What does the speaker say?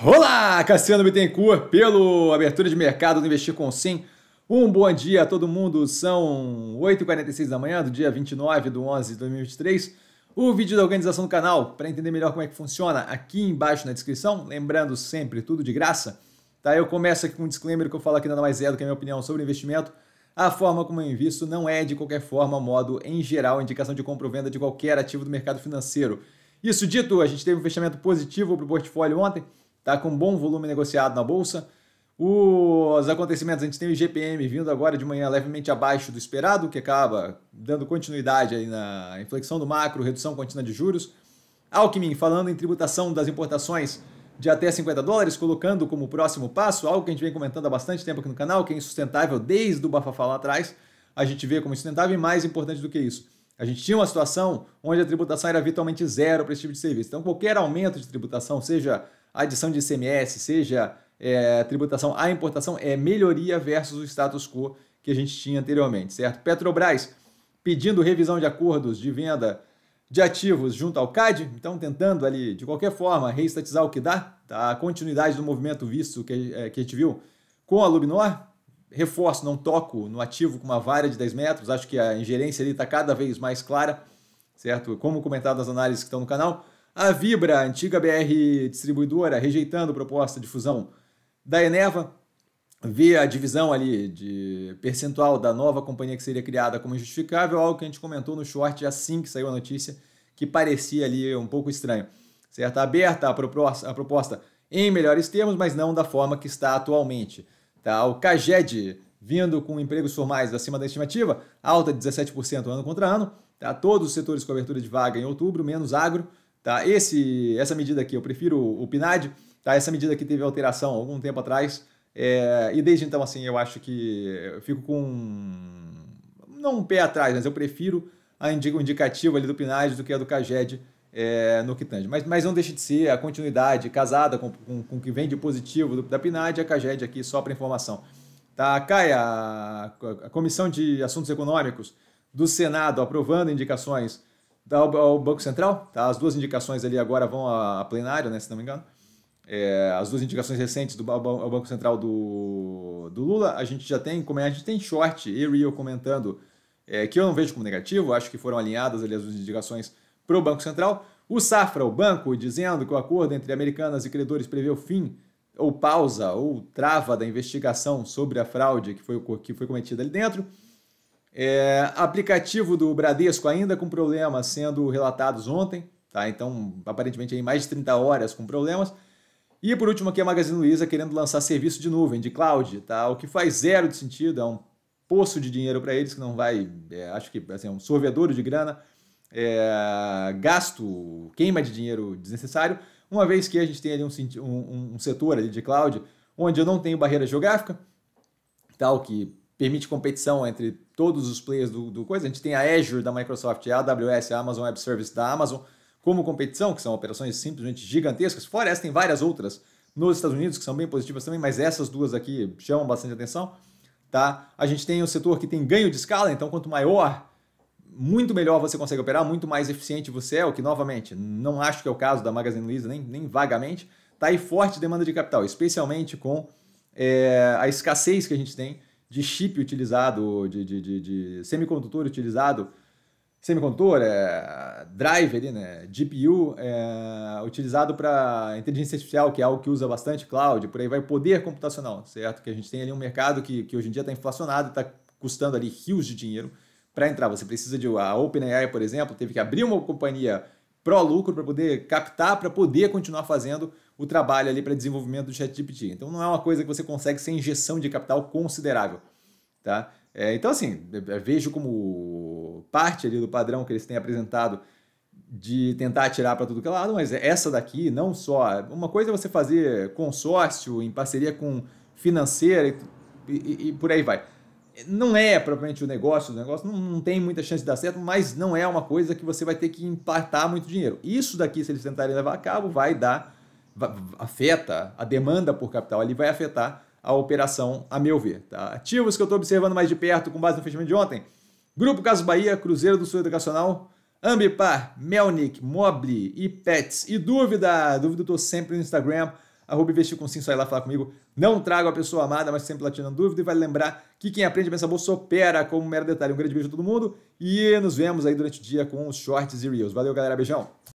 Olá, Cassiano Bittencourt, pelo Abertura de Mercado do Investir com Sim. Um bom dia a todo mundo, são 8h46 da manhã do dia 29 de 11 de 2023. O vídeo da organização do canal, para entender melhor como é que funciona, aqui embaixo na descrição, lembrando sempre, tudo de graça. Tá? Eu começo aqui com um disclaimer que eu falo aqui nada mais é do que a minha opinião sobre investimento. A forma como eu invisto não é, de qualquer forma, modo em geral, indicação de compra ou venda de qualquer ativo do mercado financeiro. Isso dito, a gente teve um fechamento positivo para o portfólio ontem, está com um bom volume negociado na bolsa. Os acontecimentos, a gente tem o IGPM vindo agora de manhã levemente abaixo do esperado, que acaba dando continuidade aí na inflexão do macro, redução contínua de juros. Alckmin falando em tributação das importações de até 50 dólares, colocando como próximo passo algo que a gente vem comentando há bastante tempo aqui no canal, que é insustentável desde o Bafafá lá atrás. A gente vê como insustentável e mais importante do que isso a gente tinha uma situação onde a tributação era virtualmente zero para esse tipo de serviço. Então, qualquer aumento de tributação, seja a adição de ICMS, seja é, tributação à importação, é melhoria versus o status quo que a gente tinha anteriormente, certo? Petrobras pedindo revisão de acordos de venda de ativos junto ao CAD, então tentando ali, de qualquer forma, reestatizar o que dá, tá? a continuidade do movimento visto que, é, que a gente viu com a Luminor, reforço, não toco no ativo com uma vara de 10 metros, acho que a ingerência ali está cada vez mais clara, certo? Como comentado nas análises que estão no canal. A Vibra, antiga BR distribuidora, rejeitando proposta de fusão da Eneva, vê a divisão ali de percentual da nova companhia que seria criada como injustificável, algo que a gente comentou no short assim que saiu a notícia, que parecia ali um pouco estranho, certo? Aberta a proposta, a proposta em melhores termos, mas não da forma que está atualmente. Tá? O Caged vindo com empregos formais acima da estimativa, alta de 17% ano contra ano. Tá? Todos os setores com abertura de vaga em outubro, menos agro. Tá? Esse, essa medida aqui, eu prefiro o PNAD, tá? essa medida que teve alteração algum tempo atrás. É, e desde então, assim, eu acho que eu fico com. Não um pé atrás, mas eu prefiro a indica, o indicativo ali do PNAD do que a do CAGED é, no que tange. Mas, mas não deixa de ser a continuidade casada com, com, com o que vem de positivo da PNAD e a CAGED aqui, só para informação. Tá, Caia, a Comissão de Assuntos Econômicos do Senado aprovando indicações da, ao Banco Central. Tá? As duas indicações ali agora vão a, a plenário, né, se não me engano. É, as duas indicações recentes do ao Banco Central do, do Lula, a gente já tem, é, a gente tem short e Rio comentando, é, que eu não vejo como negativo, acho que foram alinhadas ali as duas indicações para o Banco Central. O Safra, o banco, dizendo que o acordo entre americanas e credores prevê o fim ou pausa ou trava da investigação sobre a fraude que foi, que foi cometida ali dentro. É, aplicativo do Bradesco ainda com problemas sendo relatados ontem, tá? Então, aparentemente aí mais de 30 horas com problemas. E por último aqui a Magazine Luiza querendo lançar serviço de nuvem, de cloud, tá? O que faz zero de sentido, é um poço de dinheiro para eles que não vai, é, acho que assim, é um sorvedouro de grana é, gasto, queima de dinheiro desnecessário, uma vez que a gente tem ali um, um, um setor ali de cloud onde eu não tenho barreira geográfica, tal que permite competição entre todos os players do, do coisa. A gente tem a Azure da Microsoft, a AWS, a Amazon Web Service da Amazon como competição, que são operações simplesmente gigantescas. Fora essa, tem várias outras nos Estados Unidos que são bem positivas também, mas essas duas aqui chamam bastante atenção. Tá? A gente tem um setor que tem ganho de escala, então quanto maior muito melhor você consegue operar, muito mais eficiente você é, o que novamente não acho que é o caso da Magazine Luiza, nem, nem vagamente. Está aí forte demanda de capital, especialmente com é, a escassez que a gente tem de chip utilizado, de, de, de, de semicondutor utilizado, semicondutor, é, drive né, GPU é, utilizado para inteligência artificial, que é algo que usa bastante cloud, por aí vai poder computacional, certo? Que a gente tem ali um mercado que, que hoje em dia está inflacionado, está custando ali rios de dinheiro para entrar. Você precisa de. A OpenAI, por exemplo, teve que abrir uma companhia pró-lucro para poder captar, para poder continuar fazendo o trabalho ali para desenvolvimento do ChatGPT. Então não é uma coisa que você consegue sem injeção de capital considerável. Tá? É, então, assim, vejo como parte ali do padrão que eles têm apresentado de tentar tirar para tudo que é lado, mas essa daqui, não só. Uma coisa é você fazer consórcio em parceria com financeira e, e, e por aí vai não é propriamente o negócio, o negócio não, não, tem muita chance de dar certo, mas não é uma coisa que você vai ter que impactar muito dinheiro. Isso daqui, se eles tentarem levar a cabo, vai dar, afeta a demanda por capital ali, vai afetar a operação, a meu ver. Tá? Ativos que eu estou observando mais de perto com base no fechamento de ontem, Grupo Caso Bahia, Cruzeiro do Sul Educacional, Ambipar, Melnick, Mobile, e Pets e Dúvida. Dúvida eu estou sempre no Instagram, arroba investir com sim, sai lá falar comigo. Não trago a pessoa amada, mas sempre a dúvida. E vale lembrar que quem aprende a pensar bolsa opera como um mero detalhe. Um grande beijo a todo mundo e nos vemos aí durante o dia com os shorts e reels. Valeu, galera. Beijão.